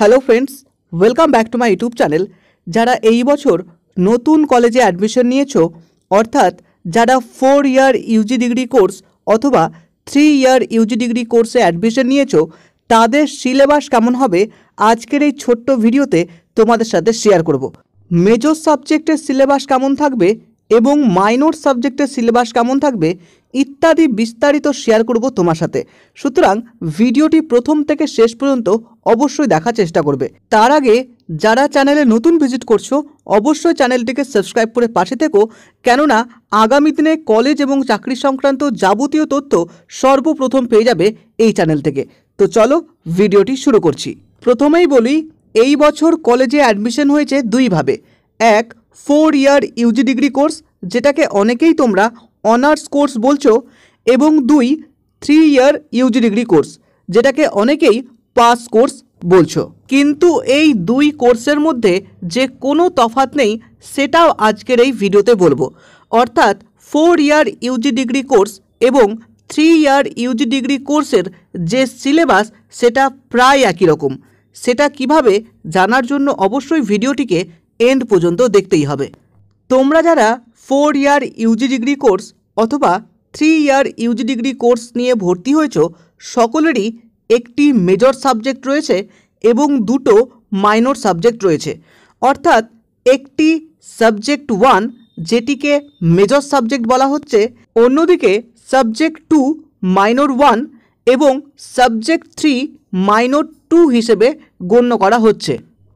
Hello friends welcome back to my YouTube channel যারা এই বছর নতুন কলেজে অ্যাডমিশন নিয়েছো অর্থাৎ যারা four year UG degree course অথবা থ্রি ইয়ার ইউজি ডিগ্রি কোর্সে অ্যাডমিশন নিয়েছো তাদের সিলেবাস কেমন হবে আজকের এই ছোট্ট ভিডিওতে তোমাদের সাথে শেয়ার করব। মেজর সাবজেক্টের সিলেবাস কেমন থাকবে এবং মাইনর সাবজেক্টের সিলেবাস কেমন থাকবে ইত্যাদি বিস্তারিত শেয়ার করব তোমার সাথে সুতরাং ভিডিওটি প্রথম থেকে শেষ পর্যন্ত অবশ্যই দেখার চেষ্টা করবে তার আগে যারা চ্যানেলে নতুন ভিজিট করছো অবশ্যই চ্যানেলটিকে সাবস্ক্রাইব করে পাশে থেকো কেননা আগামী দিনে কলেজ এবং চাকরি সংক্রান্ত যাবতীয় তথ্য সর্বপ্রথম পেয়ে যাবে এই চ্যানেল থেকে তো চলো ভিডিওটি শুরু করছি প্রথমেই বলি এই বছর কলেজে অ্যাডমিশন হয়েছে দুইভাবে এক four year UG degree course যেটাকে অনেকেই তোমরা অনার্স কোর্স বলছো এবং দুই three year UG degree course যেটাকে অনেকেই পাস কোর্স বলছো কিন্তু এই দুই কোর্সের মধ্যে যে কোনো তফাত নেই সেটাও আজকের এই ভিডিওতে বলবো অর্থাৎ four year UG degree course এবং থ্রি ইয়ার ইউজি ডিগ্রি কোর্সের যে সিলেবাস সেটা প্রায় একই রকম সেটা কিভাবে জানার জন্য অবশ্যই ভিডিওটিকে এন্ড পর্যন্ত দেখতেই হবে তোমরা যারা four year UG degree course অথবা three year UG degree course নিয়ে ভর্তি হয়েছ সকলেরই একটি মেজর সাবজেক্ট রয়েছে এবং দুটো মাইনর সাবজেক্ট রয়েছে অর্থাৎ একটি সাবজেক্ট ওয়ান যেটিকে মেজর সাবজেক্ট বলা হচ্ছে অন্যদিকে সাবজেক্ট টু মাইনর ওয়ান এবং সাবজেক্ট থ্রি মাইনর টু হিসেবে গণ্য করা হচ্ছে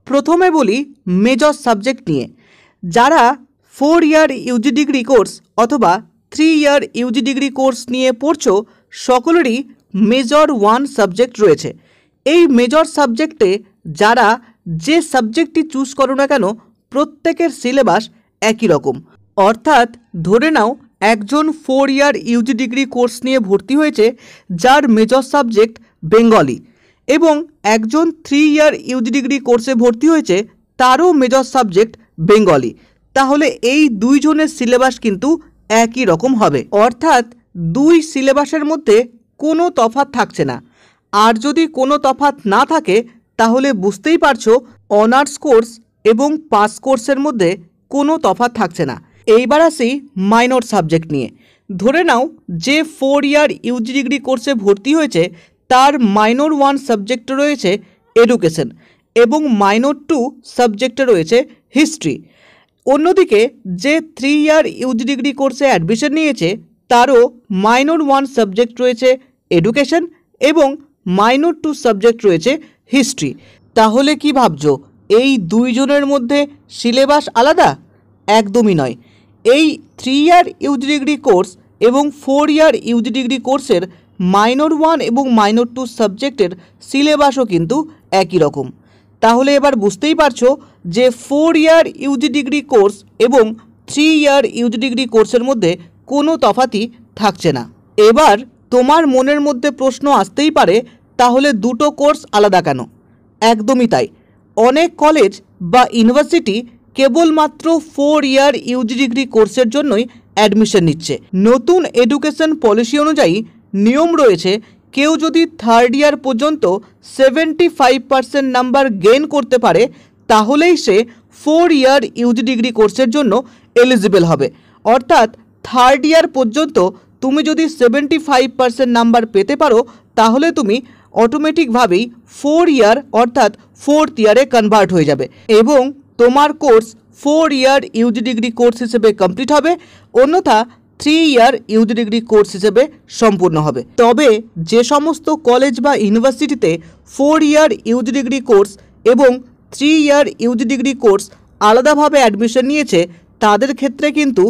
প্রথমে বলি মেজর সাবজেক্ট নিয়ে যারা four year UG degree course অথবা three year UG degree course নিয়ে পড়ছো সকলেরই মেজর ওয়ান সাবজেক্ট রয়েছে এই মেজর সাবজেক্টে যারা যে সাবজেক্টটি চুজ করো না কেন প্রত্যেকের সিলেবাস একই রকম অর্থাৎ ধরে নাও একজন four year UG degree course নিয়ে ভর্তি হয়েছে যার মেজর সাবজেক্ট বেঙ্গলি এবং একজন থ্রি ইয়ার ইউজি ডিগ্রি কোর্সে ভর্তি হয়েছে তারও মেজর সাবজেক্ট বেঙ্গলি তাহলে এই দুইজনের সিলেবাস কিন্তু একই রকম হবে অর্থাৎ দুই সিলেবাসের মধ্যে কোনো তফাত থাকছে না আর যদি কোনো তফাত না থাকে তাহলে বুঝতেই পারছো অনার্স কোর্স এবং পাস কোর্সের মধ্যে কোনো তফাত থাকছে না এইবার আসি মাইনর সাবজেক্ট নিয়ে ধরে নাও যে ফোর ইয়ার ইউজি ডিগ্রি কোর্সে ভর্তি হয়েছে তার মাইনর ওয়ান সাবজেক্টে রয়েছে এডুকেশন এবং মাইনর টু সাবজেক্টে রয়েছে হিস্ট্রি অন্যদিকে যে থ্রি ইয়ার ইউজ ডিগ্রি কোর্সে অ্যাডমিশন নিয়েছে তারও মাইনর ওয়ান সাবজেক্ট রয়েছে এডুকেশন এবং মাইনর টু সাবজেক্ট রয়েছে হিস্ট্রি তাহলে কি ভাবছ এই দুইজনের মধ্যে সিলেবাস আলাদা একদমই নয় এই three year UG degree course এবং ফোর ইয়ার ইউজ ডিগ্রি কোর্সের মাইনর ওয়ান এবং মাইনর টু সাবজেক্টের সিলেবাসও কিন্তু একই রকম তাহলে এবার বুঝতেই পারছো যে four year UG degree course এবং থ্রি ইয়ার ইউজি ডিগ্রি কোর্সের মধ্যে কোনো তফাতই থাকছে না এবার তোমার মনের মধ্যে প্রশ্ন আসতেই পারে তাহলে দুটো কোর্স আলাদা কেন একদমই তাই অনেক কলেজ বা ইউনিভার্সিটি কেবলমাত্র ফোর ইয়ার ইউজি ডিগ্রি কোর্সের জন্যই অ্যাডমিশন নিচ্ছে নতুন এডুকেশন পলিসি অনুযায়ী নিয়ম রয়েছে কেউ যদি থার্ড ইয়ার পর্যন্ত seventy five percent number gain করতে পারে তাহলেই সে ফোর ইয়ার ইউজি ডিগ্রি কোর্সের জন্য এলিজিবেল হবে অর্থাৎ থার্ড ইয়ার পর্যন্ত তুমি যদি সেভেন্টি ফাইভ পার্সেন্ট নাম্বার পেতে পারো তাহলে তুমি অটোমেটিকভাবেই ফোর ইয়ার অর্থাৎ ফোর্থ ইয়ারে কনভার্ট হয়ে যাবে এবং তোমার course four year UG degree course হিসেবে কমপ্লিট হবে অন্যথা three year UG degree course হিসেবে সম্পূর্ণ হবে তবে যে সমস্ত কলেজ বা ইউনিভার্সিটিতে four year UG degree course এবং three year UG degree course আলাদাভাবে অ্যাডমিশন নিয়েছে তাদের ক্ষেত্রে কিন্তু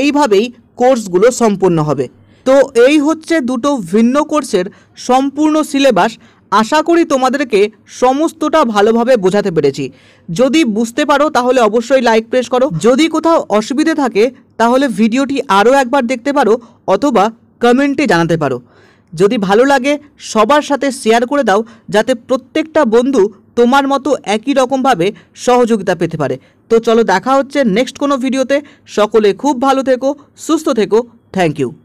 এইভাবেই কোর্সগুলো সম্পূর্ণ হবে তো এই হচ্ছে দুটো ভিন্ন কোর্সের সম্পূর্ণ সিলেবাস আশা করি তোমাদেরকে সমস্তটা ভালোভাবে বোঝাতে পেরেছি যদি বুঝতে পারো তাহলে অবশ্যই লাইক প্রেস করো যদি কোথাও অসুবিধে থাকে তাহলে ভিডিওটি আরও একবার দেখতে পারো অথবা কমেন্টে জানাতে পারো যদি ভালো লাগে সবার সাথে শেয়ার করে দাও যাতে প্রত্যেকটা বন্ধু তোমার মতো একই রকমভাবে সহযোগিতা পেতে পারে তো চলো দেখা হচ্ছে নেক্সট কোনো ভিডিওতে সকলে খুব ভালো থেকো সুস্থ থেকো থ্যাংক ইউ